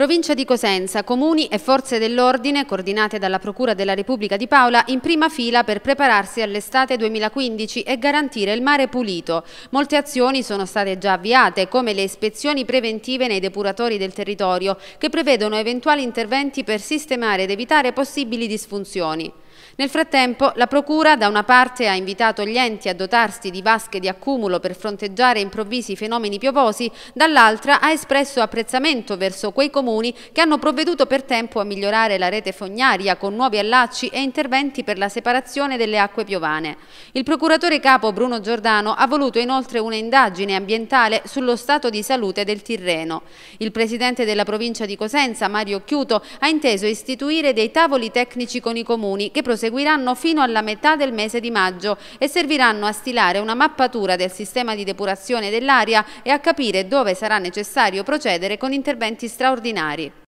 Provincia di Cosenza, comuni e forze dell'ordine, coordinate dalla Procura della Repubblica di Paola, in prima fila per prepararsi all'estate 2015 e garantire il mare pulito. Molte azioni sono state già avviate, come le ispezioni preventive nei depuratori del territorio, che prevedono eventuali interventi per sistemare ed evitare possibili disfunzioni. Nel frattempo, la Procura da una parte ha invitato gli enti a dotarsi di vasche di accumulo per fronteggiare improvvisi fenomeni piovosi, dall'altra ha espresso apprezzamento verso quei comuni che hanno provveduto per tempo a migliorare la rete fognaria con nuovi allacci e interventi per la separazione delle acque piovane. Il procuratore capo Bruno Giordano ha voluto inoltre un'indagine ambientale sullo stato di salute del Tirreno. Il presidente della provincia di Cosenza, Mario Chiuto, ha inteso istituire dei tavoli tecnici con i comuni che proseguiranno fino alla metà del mese di maggio e serviranno a stilare una mappatura del sistema di depurazione dell'aria e a capire dove sarà necessario procedere con interventi straordinari.